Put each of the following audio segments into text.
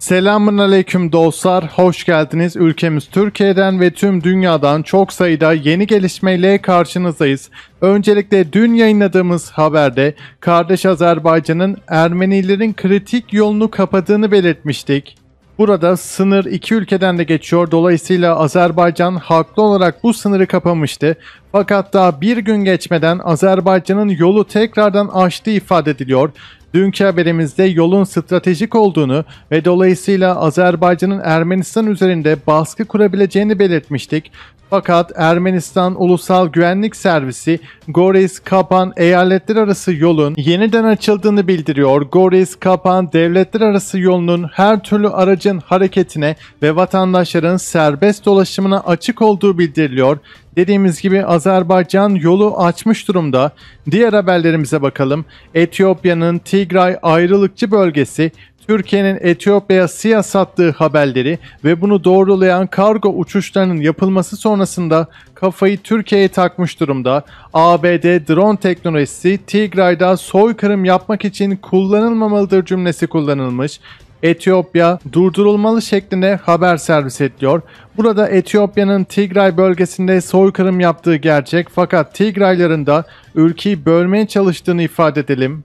Selamun aleyküm dostlar, hoş geldiniz. Ülkemiz Türkiye'den ve tüm dünyadan çok sayıda yeni gelişmeyle karşınızdayız. Öncelikle dün yayınladığımız haberde kardeş Azerbaycan'ın Ermenilerin kritik yolunu kapadığını belirtmiştik. Burada sınır iki ülkeden de geçiyor. Dolayısıyla Azerbaycan haklı olarak bu sınırı kapamıştı. Fakat daha bir gün geçmeden Azerbaycan'ın yolu tekrardan açtığı ifade ediliyor. Dünkü haberimizde yolun stratejik olduğunu ve dolayısıyla Azerbaycan'ın Ermenistan üzerinde baskı kurabileceğini belirtmiştik. Fakat Ermenistan Ulusal Güvenlik Servisi Goris-Kapan eyaletleri arası yolun yeniden açıldığını bildiriyor. Goris-Kapan devletler arası yolunun her türlü aracın hareketine ve vatandaşların serbest dolaşımına açık olduğu bildiriliyor. Dediğimiz gibi Azerbaycan yolu açmış durumda. Diğer haberlerimize bakalım. Etiyopya'nın Tigray ayrılıkçı bölgesi Türkiye'nin Etiyopya'ya siyah sattığı haberleri ve bunu doğrulayan kargo uçuşlarının yapılması sonrasında kafayı Türkiye'ye takmış durumda. ABD drone teknolojisi Tigray'da soykırım yapmak için kullanılmamalıdır cümlesi kullanılmış. Etiyopya durdurulmalı şeklinde haber servis ediyor. Burada Etiyopya'nın Tigray bölgesinde soykırım yaptığı gerçek fakat Tigrayların da ülkeyi bölmeye çalıştığını ifade edelim.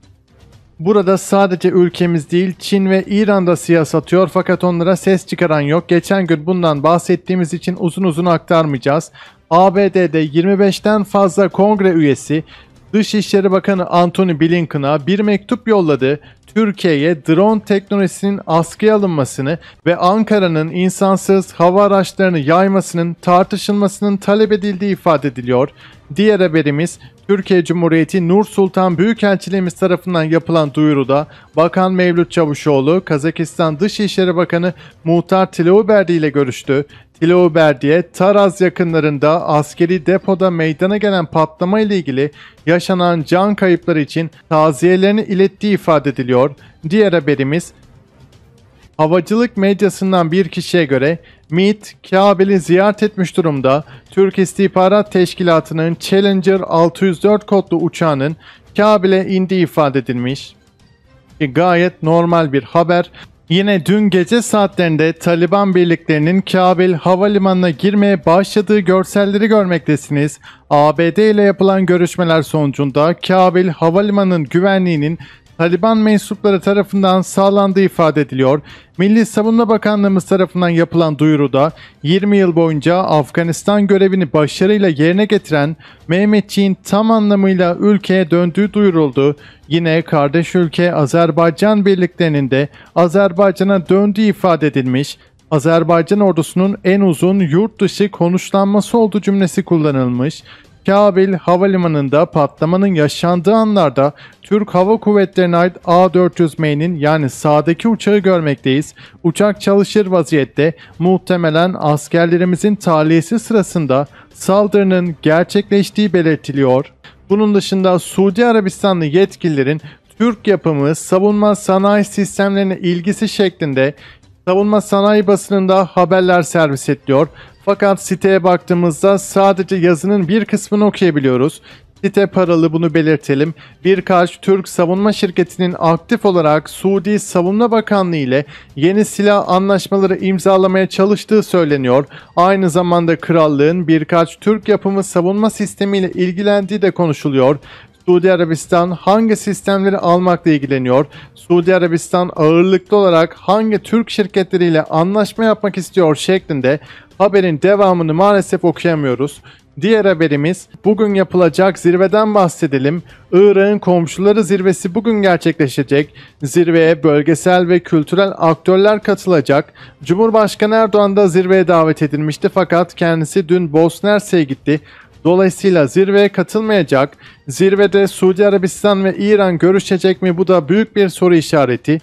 Burada sadece ülkemiz değil Çin ve İran da siyas fakat onlara ses çıkaran yok. Geçen gün bundan bahsettiğimiz için uzun uzun aktarmayacağız. ABD'de 25'ten fazla kongre üyesi Dışişleri Bakanı Antony Blinken'a bir mektup yolladı. Türkiye'ye drone teknolojisinin askıya alınmasını ve Ankara'nın insansız hava araçlarını yaymasının tartışılmasının talep edildiği ifade ediliyor. Diğer haberimiz Türkiye Cumhuriyeti Nur Sultan Büyükelçiliğimiz tarafından yapılan duyuruda Bakan Mevlüt Çavuşoğlu, Kazakistan Dışişleri Bakanı Muhtar Tiloberdi ile görüştü. Diloberdiye, Taraz yakınlarında askeri depoda meydana gelen patlama ile ilgili yaşanan can kayıpları için taziyelerini ilettiği ifade ediliyor. Diğer haberimiz Havacılık medyasından bir kişiye göre MIT Kabil'i ziyaret etmiş durumda. Türk İstihbarat Teşkilatı'nın Challenger 604 kodlu uçağının Kabil'e indiği ifade edilmiş. Gayet normal bir haber. Yine dün gece saatlerinde Taliban birliklerinin Kabil havalimanına girmeye başladığı görselleri görmektesiniz. ABD ile yapılan görüşmeler sonucunda Kabil havalimanının güvenliğinin Taliban mensupları tarafından sağlandığı ifade ediliyor. Milli Savunma Bakanlığımız tarafından yapılan duyuruda 20 yıl boyunca Afganistan görevini başarıyla yerine getiren Mehmetçiğin tam anlamıyla ülkeye döndüğü duyuruldu. Yine kardeş ülke Azerbaycan birliklerinin de Azerbaycan'a döndüğü ifade edilmiş. Azerbaycan ordusunun en uzun yurt dışı konuşlanması olduğu cümlesi kullanılmış. Kabil Havalimanı'nda patlamanın yaşandığı anlarda Türk Hava Kuvvetleri'ne ait A400M'nin yani sağdaki uçağı görmekteyiz. Uçak çalışır vaziyette muhtemelen askerlerimizin tahliyesi sırasında saldırının gerçekleştiği belirtiliyor. Bunun dışında Suudi Arabistanlı yetkililerin Türk yapımı savunma sanayi sistemlerine ilgisi şeklinde savunma sanayi basınında haberler servis ediliyor. Fakat siteye baktığımızda sadece yazının bir kısmını okuyabiliyoruz. Site paralı bunu belirtelim. Birkaç Türk savunma şirketinin aktif olarak Suudi Savunma Bakanlığı ile yeni silah anlaşmaları imzalamaya çalıştığı söyleniyor. Aynı zamanda krallığın birkaç Türk yapımı savunma sistemiyle ile ilgilendiği de konuşuluyor. Suudi Arabistan hangi sistemleri almakla ilgileniyor? Suudi Arabistan ağırlıklı olarak hangi Türk şirketleriyle anlaşma yapmak istiyor şeklinde haberin devamını maalesef okuyamıyoruz. Diğer haberimiz bugün yapılacak zirveden bahsedelim. Irak'ın komşuları zirvesi bugün gerçekleşecek. Zirveye bölgesel ve kültürel aktörler katılacak. Cumhurbaşkanı Erdoğan da zirveye davet edilmişti fakat kendisi dün Bosna Hersek'e gitti. Dolayısıyla zirveye katılmayacak. Zirvede Suudi Arabistan ve İran görüşecek mi bu da büyük bir soru işareti.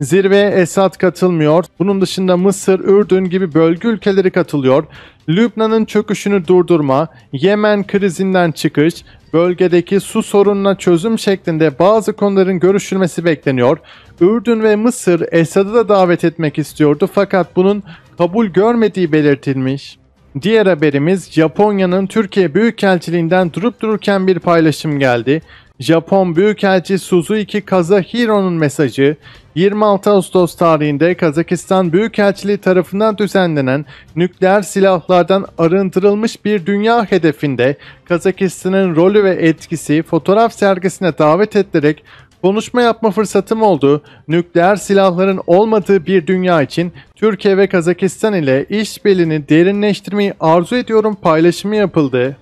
Zirveye Esad katılmıyor. Bunun dışında Mısır, Ürdün gibi bölge ülkeleri katılıyor. Lübnan'ın çöküşünü durdurma, Yemen krizinden çıkış, bölgedeki su sorununa çözüm şeklinde bazı konuların görüşülmesi bekleniyor. Ürdün ve Mısır Esad'ı da davet etmek istiyordu fakat bunun kabul görmediği belirtilmiş. Diğer haberimiz Japonya'nın Türkiye Büyükelçiliğinden durup dururken bir paylaşım geldi. Japon Büyükelçi Suzuki Kazahiro'nun mesajı 26 Ağustos tarihinde Kazakistan Büyükelçiliği tarafından düzenlenen nükleer silahlardan arındırılmış bir dünya hedefinde Kazakistan'ın rolü ve etkisi fotoğraf sergisine davet edilerek Konuşma yapma fırsatım oldu. Nükleer silahların olmadığı bir dünya için Türkiye ve Kazakistan ile işbirliğini derinleştirmeyi arzu ediyorum paylaşımı yapıldı.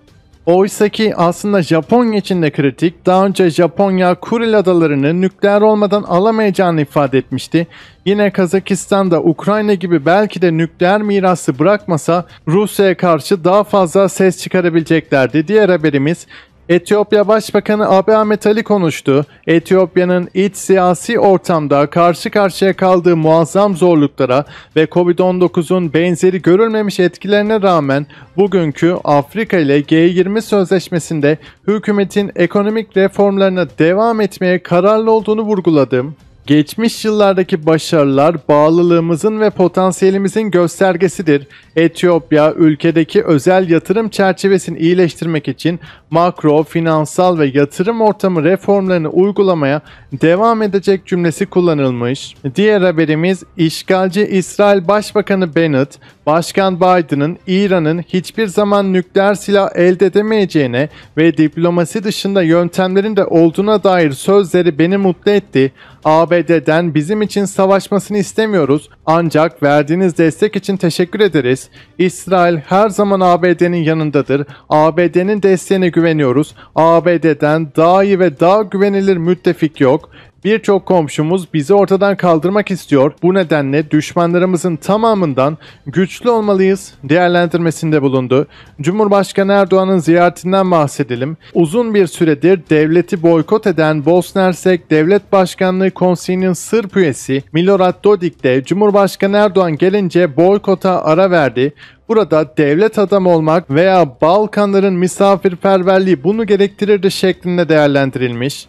Oysa ki aslında Japonya için de kritik. Daha önce Japonya Kuril adalarını nükleer olmadan alamayacağını ifade etmişti. Yine Kazakistan'da Ukrayna gibi belki de nükleer mirası bırakmasa Rusya'ya karşı daha fazla ses çıkarabileceklerdi. Diğer haberimiz Etiyopya Başbakanı Abiy Ahmet Ali konuştu. Etiyopya'nın iç siyasi ortamda karşı karşıya kaldığı muazzam zorluklara ve Covid-19'un benzeri görülmemiş etkilerine rağmen bugünkü Afrika ile G20 sözleşmesinde hükümetin ekonomik reformlarına devam etmeye kararlı olduğunu vurguladım. Geçmiş yıllardaki başarılar bağlılığımızın ve potansiyelimizin göstergesidir. Etiyopya ülkedeki özel yatırım çerçevesini iyileştirmek için makro, finansal ve yatırım ortamı reformlarını uygulamaya devam edecek cümlesi kullanılmış. Diğer haberimiz işgalci İsrail Başbakanı Bennett, Başkan Biden'ın İran'ın hiçbir zaman nükleer silah elde edemeyeceğine ve diplomasi dışında yöntemlerin de olduğuna dair sözleri beni mutlu etti. ABD'den bizim için savaşmasını istemiyoruz ancak verdiğiniz destek için teşekkür ederiz. İsrail her zaman ABD'nin yanındadır. ABD'nin desteğine güveniyoruz. ABD'den daha iyi ve daha güvenilir müttefik yok. Birçok komşumuz bizi ortadan kaldırmak istiyor. Bu nedenle düşmanlarımızın tamamından güçlü olmalıyız değerlendirmesinde bulundu. Cumhurbaşkanı Erdoğan'ın ziyaretinden bahsedelim. Uzun bir süredir devleti boykot eden Bosna Hersek Devlet Başkanlığı Konseyi'nin Sırp üyesi Milorad Dodik de Cumhurbaşkanı Erdoğan gelince boykota ara verdi. Burada devlet adam olmak veya Balkanların misafirperverliği bunu gerektirirdi şeklinde değerlendirilmiş.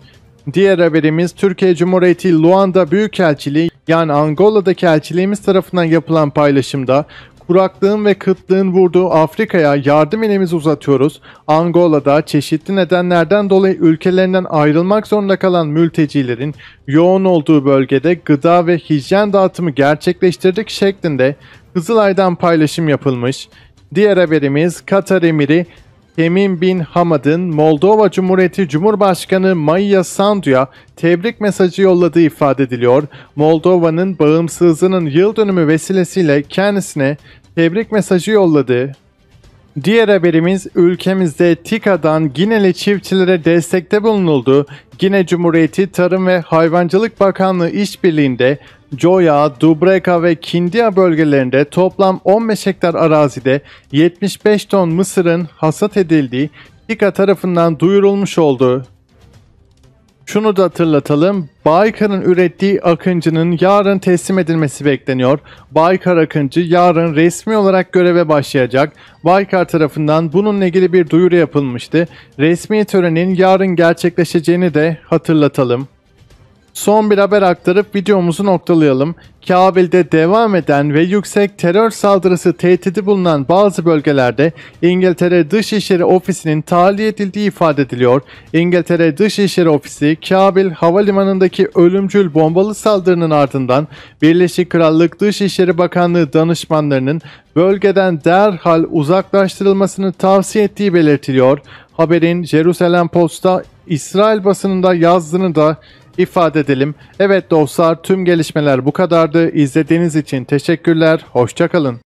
Diğer haberimiz Türkiye Cumhuriyeti Luanda Büyükelçiliği yani Angola'daki elçiliğimiz tarafından yapılan paylaşımda kuraklığın ve kıtlığın vurduğu Afrika'ya yardım elimizi uzatıyoruz. Angola'da çeşitli nedenlerden dolayı ülkelerinden ayrılmak zorunda kalan mültecilerin yoğun olduğu bölgede gıda ve hijyen dağıtımı gerçekleştirdik şeklinde Kızılay'dan paylaşım yapılmış. Diğer haberimiz Katar Emiri Kemin Bin Hamad'ın Moldova Cumhuriyeti Cumhurbaşkanı Maya Sandu'ya tebrik mesajı yolladığı ifade ediliyor. Moldova'nın bağımsızlığının yıl dönümü vesilesiyle kendisine tebrik mesajı yolladı. Diğer haberimiz ülkemizde TİKA'dan Gineli çiftçilere destekte bulunuldu. Gine Cumhuriyeti Tarım ve Hayvancılık Bakanlığı işbirliğinde Joya, Dubreka ve Kindia bölgelerinde toplam 15 hektar arazide 75 ton mısırın hasat edildiği TİKA tarafından duyurulmuş oldu. Şunu da hatırlatalım. Baykar'ın ürettiği Akıncı'nın yarın teslim edilmesi bekleniyor. Baykar Akıncı yarın resmi olarak göreve başlayacak. Baykar tarafından bununla ilgili bir duyuru yapılmıştı. Resmi törenin yarın gerçekleşeceğini de hatırlatalım. Son bir haber aktarıp videomuzu noktalayalım. Kabil'de devam eden ve yüksek terör saldırısı tehdidi bulunan bazı bölgelerde İngiltere Dışişleri Ofisi'nin tahliye edildiği ifade ediliyor. İngiltere Dışişleri Ofisi, Kabil Havalimanı'ndaki ölümcül bombalı saldırının ardından Birleşik Krallık Dışişleri Bakanlığı danışmanlarının bölgeden derhal uzaklaştırılmasını tavsiye ettiği belirtiliyor. Haberin Jerusalem Post'a İsrail basınında yazdığını da ifade edelim. Evet dostlar tüm gelişmeler bu kadardı. İzlediğiniz için teşekkürler. Hoşçakalın.